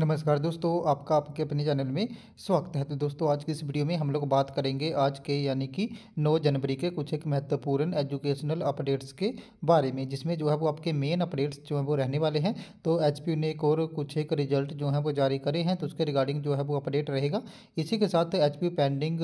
नमस्कार दोस्तों आपका आपके अपने चैनल में स्वागत है तो दोस्तों आज की इस वीडियो में हम लोग बात करेंगे आज के यानी कि 9 जनवरी के कुछ एक महत्वपूर्ण एजुकेशनल अपडेट्स के बारे में जिसमें जो है वो आपके मेन अपडेट्स जो है वो रहने वाले हैं तो एच ने एक और कुछ एक रिजल्ट जो है वो जारी करे हैं तो उसके रिगार्डिंग जो है वो अपडेट रहेगा इसी के साथ एच पेंडिंग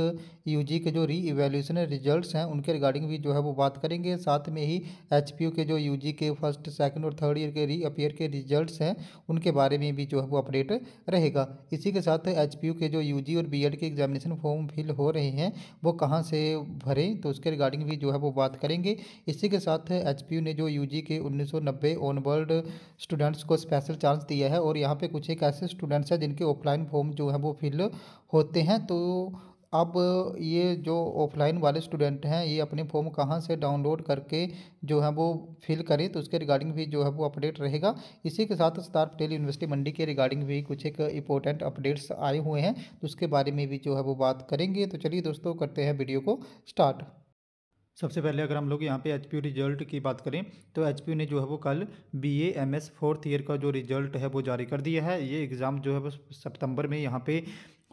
यू के जो री इवेल्यूशन रिजल्ट हैं उनके रिगार्डिंग भी जो है वो बात करेंगे साथ में ही एच के जो यू के फर्स्ट सेकेंड और थर्ड ईयर के री अपीयर के रिजल्ट हैं उनके बारे में भी जो है वो अपडेट अपडेट रहेगा इसी के साथ एच के जो यू और बी के एग्जामिनेशन फॉर्म फिल हो रहे हैं वो कहाँ से भरें तो उसके रिगार्डिंग भी जो है वो बात करेंगे इसी के साथ एच ने जो यू के उन्नीस ऑनवर्ड स्टूडेंट्स को स्पेशल चांस दिया है और यहाँ पर कुछ एक ऐसे स्टूडेंट्स हैं जिनके ऑफलाइन फॉर्म जो है वो फिल होते हैं तो अब ये जो ऑफलाइन वाले स्टूडेंट हैं ये अपने फॉर्म कहाँ से डाउनलोड करके जो है वो फिल करें तो उसके रिगार्डिंग भी जो है वो अपडेट रहेगा इसी के साथ सरदार पटेल यूनिवर्सिटी मंडी के रिगार्डिंग भी कुछ एक इंपॉर्टेंट अपडेट्स आए हुए हैं तो उसके बारे में भी जो है वो बात करेंगे तो चलिए दोस्तों करते हैं वीडियो को स्टार्ट सबसे पहले अगर हम लोग यहाँ पे एच रिजल्ट की बात करें तो एच ने जो है वो कल B A M S fourth year का जो रिजल्ट है वो जारी कर दिया है ये एग्ज़ाम जो है वो सितंबर में यहाँ पे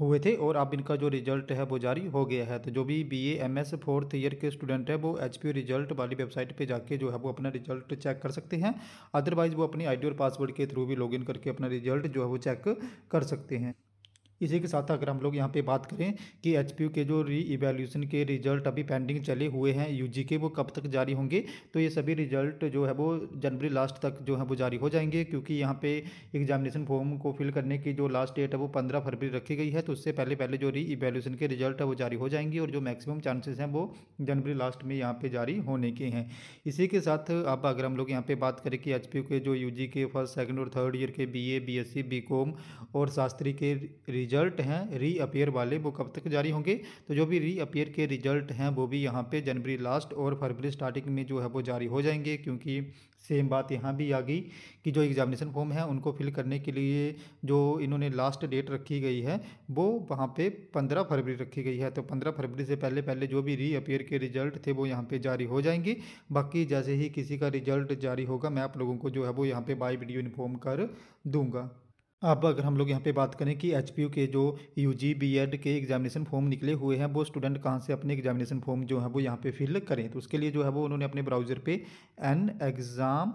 हुए थे और अब इनका जो रिजल्ट है वो जारी हो गया है तो जो भी B A M S fourth year के स्टूडेंट है वो एच पी रिजल्ट वाली वेबसाइट पे जाके जो है वो अपना रिजल्ट चेक कर सकते हैं अदरवाइज़ वो अपनी आईडी और पासवर्ड के थ्रू भी लॉगिन करके अपना रिजल्ट जो है वो चेक कर सकते हैं इसी के साथ अगर हम लोग यहाँ पे बात करें कि एच के जो री इवेल्यूशन के रिजल्ट अभी पेंडिंग चले हुए हैं यू के वो कब तक जारी होंगे तो ये सभी रिजल्ट जो है वो जनवरी लास्ट तक जो है वो जारी हो जाएंगे क्योंकि यहाँ पे एग्जामिनेशन फॉर्म को फिल करने की जो लास्ट डेट है वो पंद्रह फरवरी रखी गई है तो उससे पहले पहले जो री इवेल्यूशन के रिजल्ट है वो जारी हो जाएंगे और जो मैक्सिमम चांसेस हैं वो जनवरी लास्ट में यहाँ पर जारी होने के हैं इसी के साथ अब अगर हम लोग यहाँ पर बात करें कि एच के जो यू के फर्स्ट सेकेंड और थर्ड ईयर के बी ए बी एस और शास्त्री के रिजल्ट रिजल्ट हैं री अपेयर वाले वो कब तक जारी होंगे तो जो भी री अपेयर के रिजल्ट हैं वो भी यहाँ पे जनवरी लास्ट और फरवरी स्टार्टिंग में जो है वो जारी हो जाएंगे क्योंकि सेम बात यहाँ भी आ गई कि जो एग्जामिनेशन फॉर्म है उनको फिल करने के लिए जो इन्होंने लास्ट डेट रखी गई है वो वहाँ पे पंद्रह फरवरी रखी गई है तो पंद्रह फरवरी से पहले पहले जो भी री अपेयर के रिजल्ट थे वो यहाँ पे जारी हो जाएंगे बाकी जैसे ही किसी का रिजल्ट जारी होगा मैं आप लोगों को जो है वो यहाँ पर बाई वीडियो इन्फॉर्म कर दूँगा अब अगर हम लोग यहाँ पे बात करें कि एच के जो यू जी बी एड के एग्जामिनेशन फॉर्म निकले हुए हैं वो स्टूडेंट कहाँ से अपने एग्जामिनेशन फॉर्म जो है वो यहाँ पे फिल करें तो उसके लिए जो है वो उन्होंने अपने ब्राउज़र पे एन exam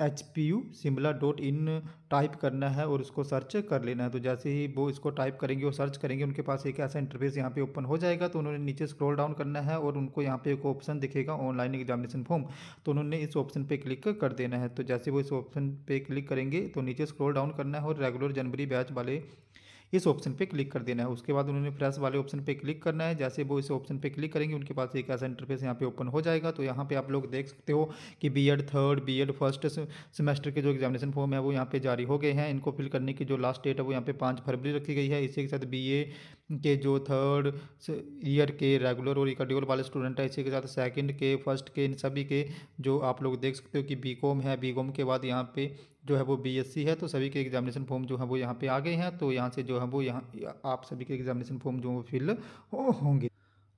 H P U Shimla dot in type करना है और उसको सर्च कर लेना है तो जैसे ही वो इसको टाइप करेंगे और सर्च करेंगे उनके पास एक ऐसा इंटरफेस यहाँ पे ओपन हो जाएगा तो उन्होंने नीचे स्क्रॉल डाउन करना है और उनको यहाँ पे एक ऑप्शन दिखेगा ऑनलाइन एग्जामिनेशन फॉर्म तो उन्होंने इस ऑप्शन पर क्लिक कर देना है तो जैसे वो इस ऑप्शन पर क्लिक करेंगे तो नीचे स्क्रोल डाउन करना है और रेगुलर जनवरी बैच वाले इस ऑप्शन पे क्लिक कर देना है उसके बाद उन्होंने फ्रेश वाले ऑप्शन पे क्लिक करना है जैसे वो इस ऑप्शन पे क्लिक करेंगे उनके पास एक ऐसा इंटरफेस यहाँ पे ओपन हो जाएगा तो यहाँ पे आप लोग देख सकते हो कि B Ed third B Ed first semester के जो एग्जामिनेशन फॉर्म है वो यहाँ पे जारी हो गए हैं इनको फिल करने की जो लास्ट डेट है वो यहाँ पे पाँच फरवरी रखी गई है इसी के साथ बी के जो थर्ड ईयर के रेगुलर और इकड्यूल वाले स्टूडेंट है इसी के साथ सेकेंड के फर्स्ट के इन सभी के जो आप लोग देख सकते हो कि बी है बी के बाद यहाँ पे जो है वो बीएससी है तो सभी के एग्जामिनेशन फॉर्म जो है वो यहाँ पे आ गए हैं तो यहाँ से जो है वो यहाँ आप सभी के एग्जामिनेशन फॉर्म जो फिल हो, होंगे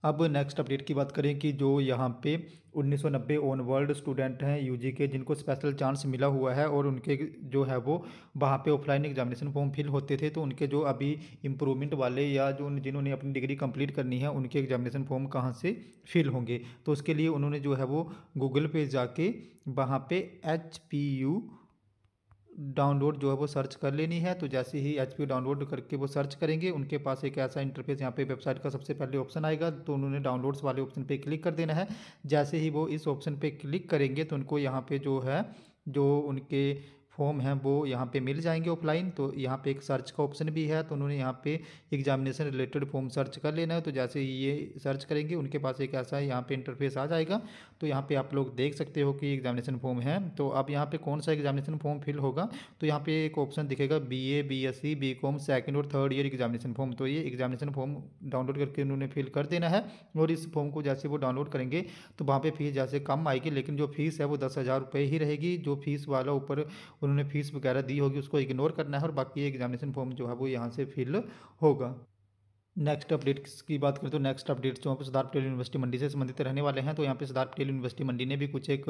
अब नेक्स्ट अपडेट की बात करें कि जो यहाँ पे 1990 ऑन वर्ल्ड स्टूडेंट हैं यूजी के जिनको स्पेशल चांस मिला हुआ है और उनके जो है वो वहाँ पे ऑफलाइन एग्जामिनेशन फॉर्म फिल होते थे तो उनके जो अभी इम्प्रूवमेंट वाले या जो जिन्होंने अपनी डिग्री कंप्लीट करनी है उनके एग्जामिनेशन फॉर्म कहाँ से फिल होंगे तो उसके लिए उन्होंने जो है वो गूगल पे जाके वहाँ पर एच पी यू डाउनलोड जो है वो सर्च कर लेनी है तो जैसे ही एच डाउनलोड करके वो सर्च करेंगे उनके पास एक ऐसा इंटरफेस यहाँ पे वेबसाइट का सबसे पहले ऑप्शन आएगा तो उन्होंने डाउनलोड्स वाले ऑप्शन पे क्लिक कर देना है जैसे ही वो इस ऑप्शन पे क्लिक करेंगे तो उनको यहाँ पे जो है जो उनके फॉर्म हैं वो यहाँ पे मिल जाएंगे ऑफलाइन तो यहाँ पे एक सर्च का ऑप्शन भी है तो उन्होंने यहाँ पे एग्जामिनेशन रिलेटेड फॉर्म सर्च कर लेना है तो जैसे ये सर्च करेंगे उनके पास एक ऐसा यहाँ पे इंटरफेस आ जाएगा तो यहाँ पे आप लोग देख सकते हो कि एग्जामिनेशन फॉर्म है तो अब यहाँ पे कौन सा एग्जामिनेशन फॉर्म फिल होगा तो यहाँ पे एक ऑप्शन दिखेगा B A B S C B Com second और थर्ड ईयर एग्जामिनेशन फॉर्म तो ये एग्जामिनेशन फॉर्म डाउनलोड करके उन्होंने फिल कर देना है और इस फॉर्म को जैसे वो डाउनलोड करेंगे तो वहाँ पर फीस जैसे कम आएगी लेकिन जो फीस है वो दस हज़ार ही रहेगी जो फीस वाला ऊपर उन्होंने फीस वगैरह दी होगी उसको इग्नोर करना है और बाकी एग्जामिनेशन फॉर्म जो है वो यहाँ से फिल होगा नेक्स्ट अपडेट्स की बात करें तो नेक्स्ट अपडेट्स जो सरदार पटेल यूनिवर्सिटी मंडी से संबंधित रहने वाले हैं तो यहाँ पे सरदार पटेल यूनिवर्सिटी मंडी ने भी कुछ एक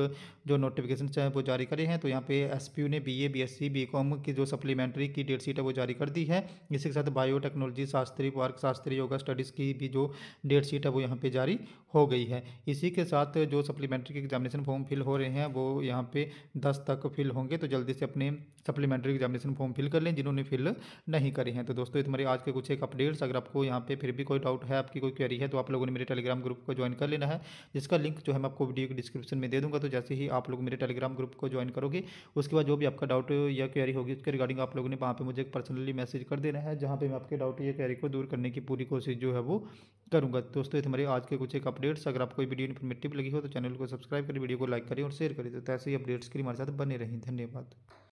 जो नोटिफिकेशन है वो जारी करे हैं तो यहाँ पे एसपीयू ने बीए बीएससी बीकॉम की जो सप्लीमेंट्री की डेट शीट है वो जारी कर दी है इसी के साथ बायोटेक्नोलॉजी शास्त्री वार्क शास्त्री योगा स्टडीज़ की भी जो डेट शीट है वो यहाँ पर जारी हो गई है इसी के साथ जो सप्लीमेंट्री के एग्जामिनेशन फॉर्म फिल हो रहे हैं वो यहाँ पर दस तक फिल होंगे तो जल्दी से अपने सप्लीमेंट्री एग्जामिनेशन फॉर्म फिल कर लें जिन्होंने फिल नहीं करे हैं तो दोस्तों ये तुम्हारे आज के कुछ एक अपडेट्स अगर आपको यहाँ यहाँ पे फिर भी कोई डाउट है आपकी कोई क्वेरी है तो आप लोगों ने मेरे टेलीग्राम ग्रुप को ज्वाइन कर लेना है जिसका लिंक जो है मैं आपको वीडियो के डिस्क्रिप्शन में दे दूँगा तो जैसे ही आप लोग मेरे टेलीग्राम ग्रुप को ज्वाइन करोगे उसके बाद जो भी आपका डाउट या क्वेरी होगी उसके रिगार्डिंग आप लोगों ने वहाँ पर मुझे पर्सनली मैसेज कर देना है जहाँ पर मैं आपके डाउट या क्वेरी को दूर करने की पूरी कोशिश जो है वो करूँगा दोस्तों हमारे आज के कुछ एक अपडेट्स अगर आपको वीडियो इन्फॉर्मेटिव लगी हो तो चैनल को सब्सक्राइब करें वीडियो को लाइक करें और शेयर करें तो ऐसे ही अपडेट्स के लिए हमारे साथ बने रहें धन्यवाद